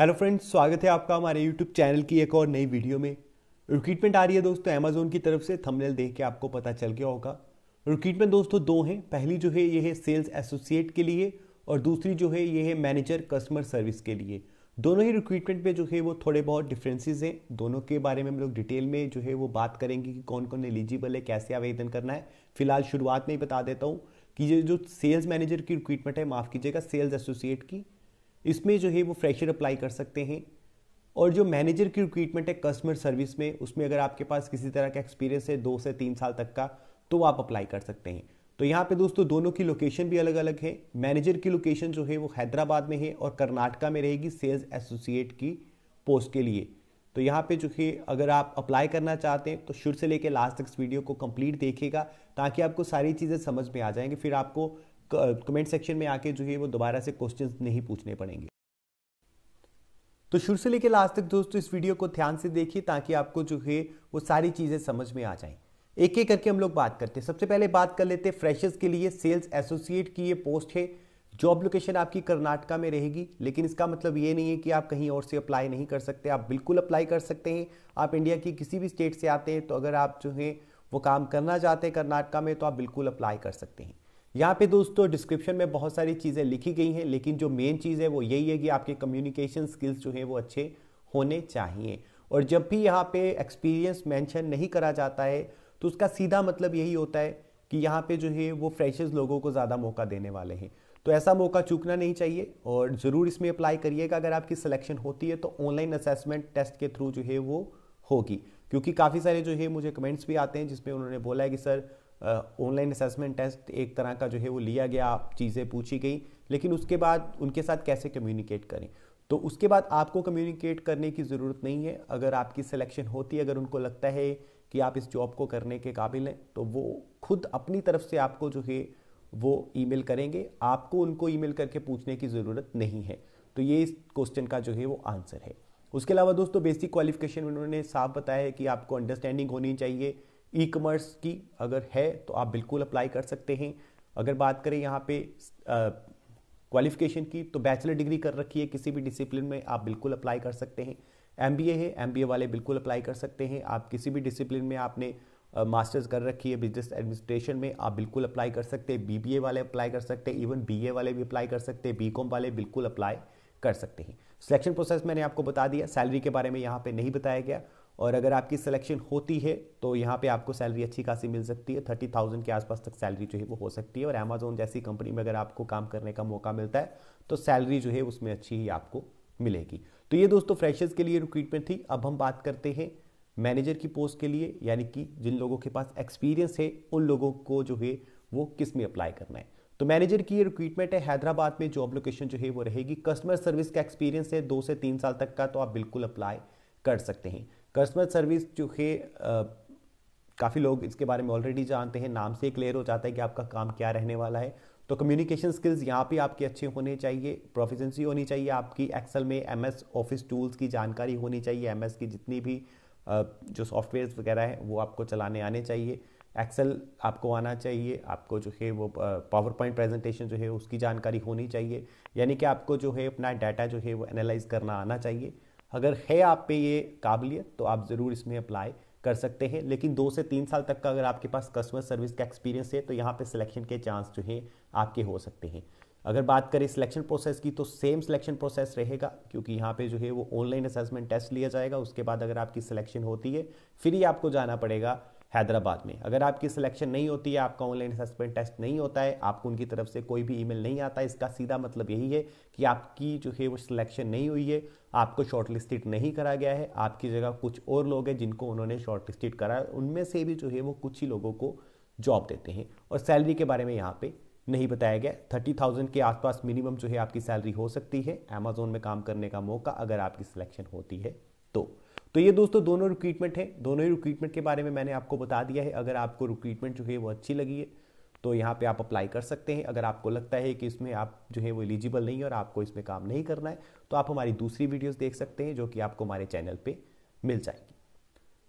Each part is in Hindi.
हेलो फ्रेंड्स स्वागत है आपका हमारे यूट्यूब चैनल की एक और नई वीडियो में रिक्रूटमेंट आ रही है दोस्तों अमेजोन की तरफ से थंबनेल देख के आपको पता चल गया होगा रिक्रूटमेंट दोस्तों दो हैं पहली जो है ये है सेल्स एसोसिएट के लिए और दूसरी जो है ये है मैनेजर कस्टमर सर्विस के लिए दोनों ही रिक्रूटमेंट में जो है वो थोड़े बहुत डिफ्रेंसेज हैं दोनों के बारे में हम लोग डिटेल में जो है वो बात करेंगे कि कौन कौन एलिजिबल है कैसे आवेदन करना है फिलहाल शुरुआत में ही बता देता हूँ कि ये जो सेल्स मैनेजर की रिक्रूटमेंट है माफ़ कीजिएगा सेल्स एसोसिएट की इसमें जो है वो फ्रेशर अप्लाई कर सकते हैं और जो मैनेजर की रिक्रूटमेंट है कस्टमर सर्विस में उसमें अगर आपके पास किसी तरह का एक्सपीरियंस है दो से तीन साल तक का तो आप अप्लाई कर सकते हैं तो यहाँ पे दोस्तों दोनों की लोकेशन भी अलग अलग है मैनेजर की लोकेशन जो है वो हैदराबाद में है और कर्नाटका में रहेगी सेल्स एसोसिएट की पोस्ट के लिए तो यहाँ पे जो है अगर आप अप्लाई करना चाहते हैं तो शुरू से लेकर लास्ट तक इस वीडियो को कंप्लीट देखेगा ताकि आपको सारी चीज़ें समझ में आ जाएंगी फिर आपको कमेंट सेक्शन में आके जो है वो दोबारा से क्वेश्चन नहीं पूछने पड़ेंगे तो शुरू से लेकर लास्ट तक दोस्तों इस वीडियो को ध्यान से देखिए ताकि आपको जो है वो सारी चीज़ें समझ में आ जाए एक एक करके हम लोग बात करते हैं सबसे पहले बात कर लेते हैं फ्रेशर्स के लिए सेल्स एसोसिएट की ये पोस्ट है जॉब लोकेशन आपकी कर्नाटका में रहेगी लेकिन इसका मतलब ये नहीं है कि आप कहीं और से अप्लाई नहीं कर सकते आप बिल्कुल अप्लाई कर सकते हैं आप इंडिया की किसी भी स्टेट से आते हैं तो अगर आप जो है वो काम करना चाहते हैं कर्नाटका में तो आप बिल्कुल अप्लाई कर सकते हैं यहाँ पे दोस्तों डिस्क्रिप्शन में बहुत सारी चीज़ें लिखी गई हैं लेकिन जो मेन चीज़ है वो यही है कि आपके कम्युनिकेशन स्किल्स जो है वो अच्छे होने चाहिए और जब भी यहाँ पे एक्सपीरियंस मेंशन नहीं करा जाता है तो उसका सीधा मतलब यही होता है कि यहाँ पे जो है वो फ्रेशर्स लोगों को ज़्यादा मौका देने वाले हैं तो ऐसा मौका चूकना नहीं चाहिए और ज़रूर इसमें अप्लाई करिएगा अगर आपकी सिलेक्शन होती है तो ऑनलाइन असेसमेंट टेस्ट के थ्रू जो है वो होगी क्योंकि काफ़ी सारे जो है मुझे कमेंट्स भी आते हैं जिसमें उन्होंने बोला है कि सर ऑनलाइन असेसमेंट टेस्ट एक तरह का जो है वो लिया गया आप चीज़ें पूछी गई लेकिन उसके बाद उनके साथ कैसे कम्युनिकेट करें तो उसके बाद आपको कम्युनिकेट करने की ज़रूरत नहीं है अगर आपकी सिलेक्शन होती है अगर उनको लगता है कि आप इस जॉब को करने के काबिल हैं तो वो खुद अपनी तरफ से आपको जो है वो ईमेल करेंगे आपको उनको ईमेल करके पूछने की ज़रूरत नहीं है तो ये इस क्वेश्चन का जो है वो आंसर है उसके अलावा दोस्तों बेसिक क्वालिफिकेशन में उन्होंने साफ बताया है कि आपको अंडरस्टैंडिंग होनी चाहिए ई कॉमर्स की अगर है तो आप बिल्कुल अप्लाई कर सकते हैं अगर बात करें यहाँ पे क्वालिफिकेशन की तो बैचलर डिग्री कर रखी है किसी भी डिसिप्लिन में आप बिल्कुल अप्लाई कर सकते हैं एम है एम वाले बिल्कुल अप्लाई कर सकते हैं आप किसी भी डिसिप्लिन में आपने मास्टर्स uh, कर रखी है बिजनेस एडमिनिस्ट्रेशन में आप बिल्कुल अप्लाई कर सकते हैं बीबीए वाले अप्लाई कर सकते हैं इवन बीए वाले भी अप्लाई कर सकते हैं बीकॉम वाले बिल्कुल अप्लाई कर सकते हैं सिलेक्शन प्रोसेस मैंने आपको बता दिया सैलरी के बारे में यहाँ पे नहीं बताया गया और अगर आपकी सिलेक्शन होती है तो यहाँ पे आपको सैलरी अच्छी खासी मिल सकती है थर्टी थाउजेंड के आसपास तक सैलरी जो है वो हो सकती है और अमेजोन जैसी कंपनी में अगर आपको काम करने का मौका मिलता है तो सैलरी जो है उसमें अच्छी ही आपको मिलेगी तो ये दोस्तों फ्रेशर्स के लिए रिक्रूटमेंट थी अब हम बात करते हैं मैनेजर की पोस्ट के लिए यानी कि जिन लोगों के पास एक्सपीरियंस है उन लोगों को जो है वो किस में अप्लाई करना है तो मैनेजर की ये रिक्रूटमेंट है हैदराबाद में जॉब लोकेशन जो है वो रहेगी कस्टमर सर्विस का एक्सपीरियंस है दो से तीन साल तक का तो आप बिल्कुल अप्लाई कर सकते हैं कस्टमर सर्विस है काफ़ी लोग इसके बारे में ऑलरेडी जानते हैं नाम से क्लियर हो जाता है कि आपका काम क्या रहने वाला है तो कम्युनिकेशन स्किल्स यहाँ पे आपके अच्छे होने चाहिए प्रोफिशेंसी होनी चाहिए आपकी एक्सेल में एम एस ऑफिस टूल्स की जानकारी होनी चाहिए एम एस की जितनी भी जो सॉफ्टवेयर वगैरह हैं वो आपको चलाने आने चाहिए एक्सेल आपको आना चाहिए आपको जो है वो पावर पॉइंट प्रेजेंटेशन जो है उसकी जानकारी होनी चाहिए यानी कि आपको जो है अपना डाटा जो है वो एनालाइज करना आना चाहिए अगर है आप पे ये काबिलियत तो आप ज़रूर इसमें अप्लाई कर सकते हैं लेकिन दो से तीन साल तक का अगर आपके पास कस्टमर सर्विस का एक्सपीरियंस है तो यहाँ पे सिलेक्शन के चांस जो है आपके हो सकते हैं अगर बात करें सिलेक्शन प्रोसेस की तो सेम सिलेक्शन प्रोसेस रहेगा क्योंकि यहाँ पे जो है वो ऑनलाइन असेसमेंट टेस्ट लिया जाएगा उसके बाद अगर आपकी सिलेक्शन होती है फिर ही आपको जाना पड़ेगा हैदराबाद में अगर आपकी सिलेक्शन नहीं होती है आपका ऑनलाइन असेसमेंट टेस्ट नहीं होता है आपको उनकी तरफ से कोई भी ईमेल नहीं आता इसका सीधा मतलब यही है कि आपकी जो है वो सिलेक्शन नहीं हुई है आपको शॉर्टलिस्टेड नहीं करा गया है आपकी जगह कुछ और लोग हैं जिनको उन्होंने शॉर्टलिस्टेड करा उनमें से भी जो है वो कुछ ही लोगों को जॉब देते हैं और सैलरी के बारे में यहाँ पे नहीं बताया गया थर्टी थाउजेंड के आसपास मिनिमम जो है आपकी सैलरी हो सकती है अमेजोन में काम करने का मौका अगर आपकी सिलेक्शन होती है तो तो ये दोस्तों दोनों रिक्रूटमेंट है दोनों ही रिक्रूटमेंट के बारे में मैंने आपको बता दिया है अगर आपको रिक्रूटमेंट जो है वो अच्छी लगी है तो यहाँ पे आप अप्लाई कर सकते हैं अगर आपको लगता है कि इसमें आप जो है वो एलिजिबल नहीं है और आपको इसमें काम नहीं करना है तो आप हमारी दूसरी वीडियोस देख सकते हैं जो कि आपको हमारे चैनल पे मिल जाएगी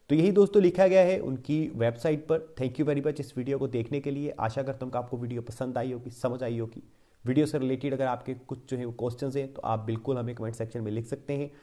तो यही दोस्तों लिखा गया है उनकी वेबसाइट पर थैंक यू वेरी मच इस वीडियो को देखने के लिए आशा करता हूँ कि आपको वीडियो पसंद आई होगी समझ आई होगी वीडियो से रिलेटेड अगर आपके कुछ जो है वो क्वेश्चन हैं तो आप बिल्कुल हमें कमेंट सेक्शन में लिख सकते हैं